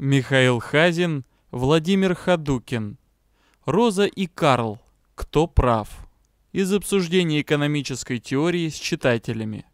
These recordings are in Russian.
Михаил Хазин, Владимир Хадукин. Роза и Карл. Кто прав? Из обсуждения экономической теории с читателями.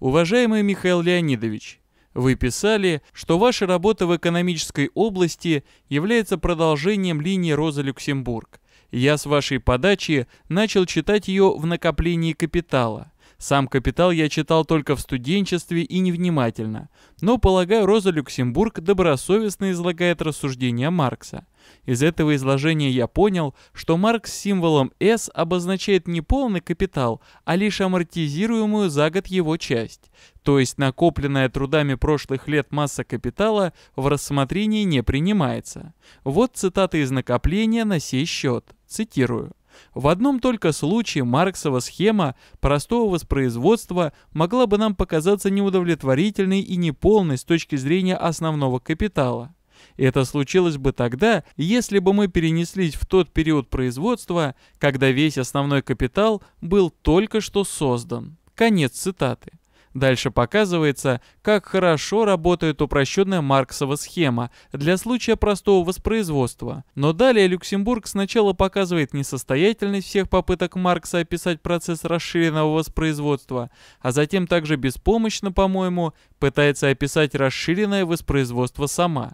Уважаемый Михаил Леонидович, вы писали, что ваша работа в экономической области является продолжением линии Роза Люксембург. Я с вашей подачи начал читать ее в накоплении капитала – сам «Капитал» я читал только в студенчестве и невнимательно, но, полагаю, Роза Люксембург добросовестно излагает рассуждения Маркса. Из этого изложения я понял, что Маркс символом S обозначает не полный капитал, а лишь амортизируемую за год его часть, то есть накопленная трудами прошлых лет масса капитала в рассмотрении не принимается. Вот цитата из накопления на сей счет. Цитирую. В одном только случае Марксова схема простого воспроизводства могла бы нам показаться неудовлетворительной и неполной с точки зрения основного капитала. Это случилось бы тогда, если бы мы перенеслись в тот период производства, когда весь основной капитал был только что создан. Конец цитаты. Дальше показывается, как хорошо работает упрощенная Марксова схема для случая простого воспроизводства. Но далее Люксембург сначала показывает несостоятельность всех попыток Маркса описать процесс расширенного воспроизводства, а затем также беспомощно, по-моему, пытается описать расширенное воспроизводство сама.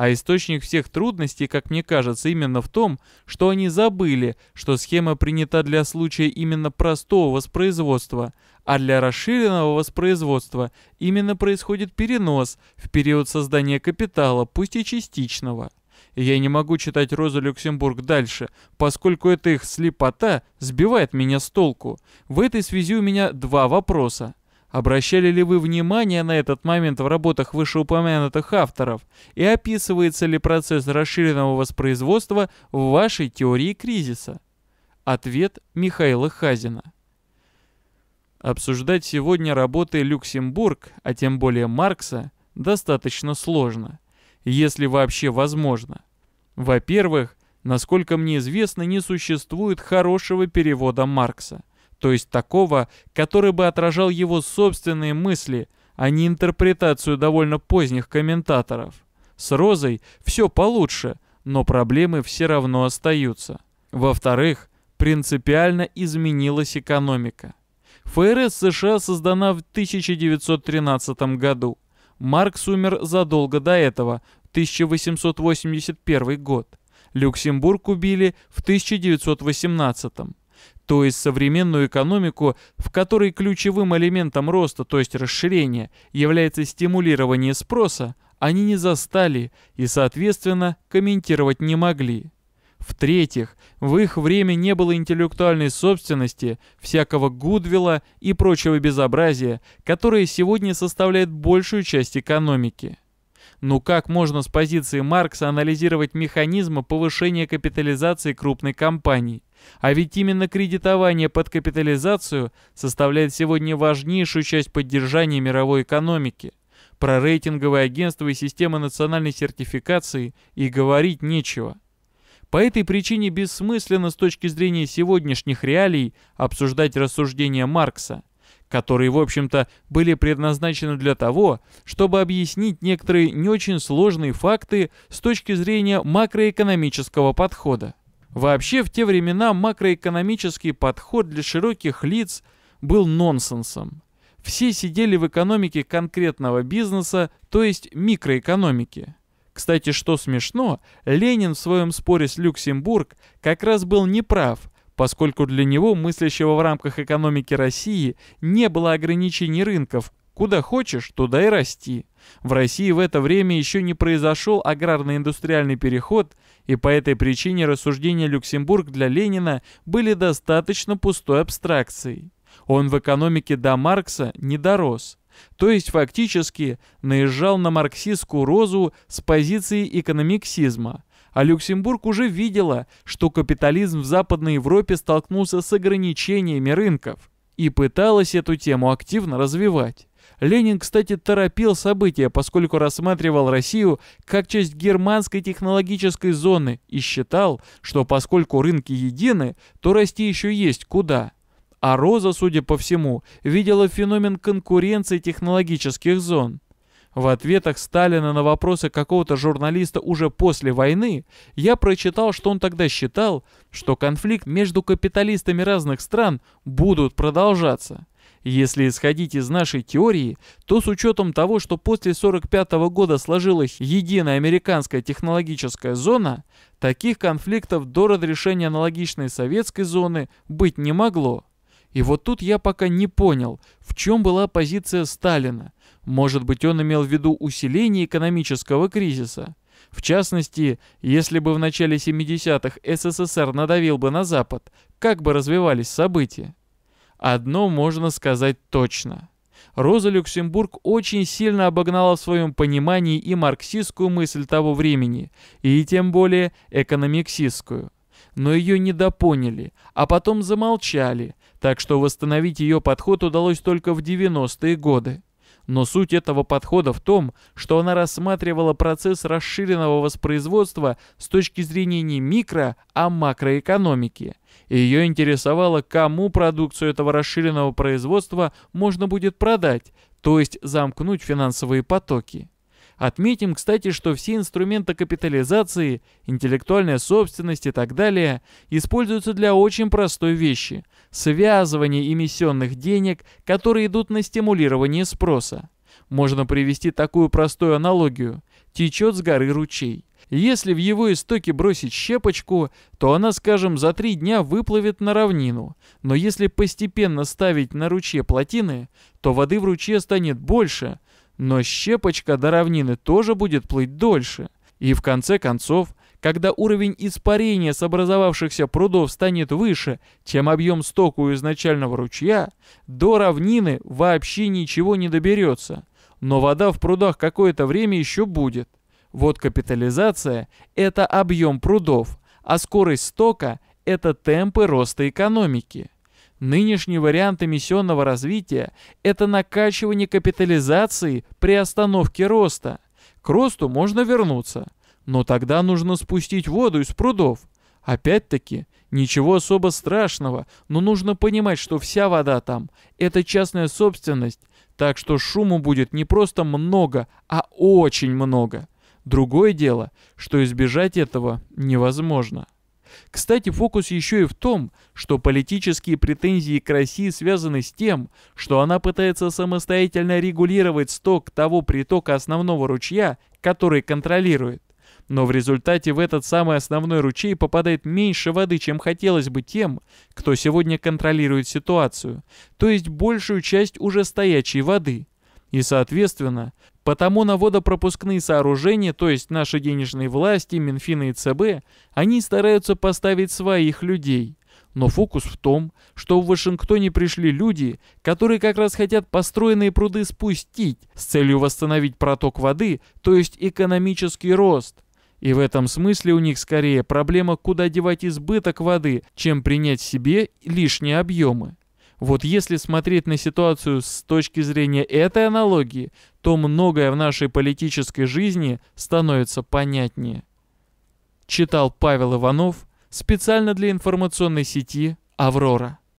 А источник всех трудностей, как мне кажется, именно в том, что они забыли, что схема принята для случая именно простого воспроизводства, а для расширенного воспроизводства именно происходит перенос в период создания капитала, пусть и частичного. Я не могу читать Розу Люксембург дальше, поскольку эта их слепота сбивает меня с толку. В этой связи у меня два вопроса. Обращали ли вы внимание на этот момент в работах вышеупомянутых авторов и описывается ли процесс расширенного воспроизводства в вашей теории кризиса? Ответ Михаила Хазина. Обсуждать сегодня работы Люксембург, а тем более Маркса, достаточно сложно, если вообще возможно. Во-первых, насколько мне известно, не существует хорошего перевода Маркса то есть такого, который бы отражал его собственные мысли, а не интерпретацию довольно поздних комментаторов. С Розой все получше, но проблемы все равно остаются. Во-вторых, принципиально изменилась экономика. ФРС США создана в 1913 году. Маркс умер задолго до этого, 1881 год. Люксембург убили в 1918 то есть современную экономику, в которой ключевым элементом роста, то есть расширения, является стимулирование спроса, они не застали и, соответственно, комментировать не могли. В-третьих, в их время не было интеллектуальной собственности, всякого гудвилла и прочего безобразия, которое сегодня составляет большую часть экономики. Но ну как можно с позиции Маркса анализировать механизмы повышения капитализации крупной компании? А ведь именно кредитование под капитализацию составляет сегодня важнейшую часть поддержания мировой экономики. Про рейтинговые агентства и системы национальной сертификации и говорить нечего. По этой причине бессмысленно с точки зрения сегодняшних реалий обсуждать рассуждения Маркса которые, в общем-то, были предназначены для того, чтобы объяснить некоторые не очень сложные факты с точки зрения макроэкономического подхода. Вообще, в те времена макроэкономический подход для широких лиц был нонсенсом. Все сидели в экономике конкретного бизнеса, то есть микроэкономики. Кстати, что смешно, Ленин в своем споре с Люксембург как раз был неправ – поскольку для него, мыслящего в рамках экономики России, не было ограничений рынков, Куда хочешь, туда и расти. В России в это время еще не произошел аграрно-индустриальный переход, и по этой причине рассуждения Люксембург для Ленина были достаточно пустой абстракцией. Он в экономике до Маркса не дорос. То есть фактически наезжал на марксистскую розу с позиции экономиксизма – а Люксембург уже видела, что капитализм в Западной Европе столкнулся с ограничениями рынков и пыталась эту тему активно развивать. Ленин, кстати, торопил события, поскольку рассматривал Россию как часть германской технологической зоны и считал, что поскольку рынки едины, то расти еще есть куда. А Роза, судя по всему, видела феномен конкуренции технологических зон. В ответах Сталина на вопросы какого-то журналиста уже после войны я прочитал, что он тогда считал, что конфликт между капиталистами разных стран будут продолжаться. Если исходить из нашей теории, то с учетом того, что после 1945 года сложилась единая американская технологическая зона, таких конфликтов до разрешения аналогичной советской зоны быть не могло. И вот тут я пока не понял, в чем была позиция Сталина. Может быть, он имел в виду усиление экономического кризиса. В частности, если бы в начале 70-х СССР надавил бы на Запад, как бы развивались события? Одно можно сказать точно. Роза Люксембург очень сильно обогнала в своем понимании и марксистскую мысль того времени, и тем более экономиксистскую – но ее недопоняли, а потом замолчали, так что восстановить ее подход удалось только в 90-е годы. Но суть этого подхода в том, что она рассматривала процесс расширенного воспроизводства с точки зрения не микро, а макроэкономики. Ее интересовало, кому продукцию этого расширенного производства можно будет продать, то есть замкнуть финансовые потоки. Отметим, кстати, что все инструменты капитализации, интеллектуальная собственность и так далее используются для очень простой вещи – связывания эмиссионных денег, которые идут на стимулирование спроса. Можно привести такую простую аналогию. Течет с горы ручей. Если в его истоке бросить щепочку, то она, скажем, за три дня выплывет на равнину. Но если постепенно ставить на ручье плотины, то воды в ручье станет больше, но щепочка до равнины тоже будет плыть дольше. И в конце концов, когда уровень испарения с образовавшихся прудов станет выше, чем объем стока у изначального ручья, до равнины вообще ничего не доберется. Но вода в прудах какое-то время еще будет. Вот капитализация – это объем прудов, а скорость стока – это темпы роста экономики. Нынешний вариант эмиссионного развития – это накачивание капитализации при остановке роста. К росту можно вернуться, но тогда нужно спустить воду из прудов. Опять-таки, ничего особо страшного, но нужно понимать, что вся вода там – это частная собственность, так что шуму будет не просто много, а очень много. Другое дело, что избежать этого невозможно. Кстати, фокус еще и в том, что политические претензии к России связаны с тем, что она пытается самостоятельно регулировать сток того притока основного ручья, который контролирует. Но в результате в этот самый основной ручей попадает меньше воды, чем хотелось бы тем, кто сегодня контролирует ситуацию, то есть большую часть уже стоячей воды – и, соответственно, потому на водопропускные сооружения, то есть наши денежные власти, Минфин и ЦБ, они стараются поставить своих людей. Но фокус в том, что в Вашингтоне пришли люди, которые как раз хотят построенные пруды спустить с целью восстановить проток воды, то есть экономический рост. И в этом смысле у них скорее проблема, куда девать избыток воды, чем принять себе лишние объемы. Вот если смотреть на ситуацию с точки зрения этой аналогии, то многое в нашей политической жизни становится понятнее. Читал Павел Иванов специально для информационной сети «Аврора».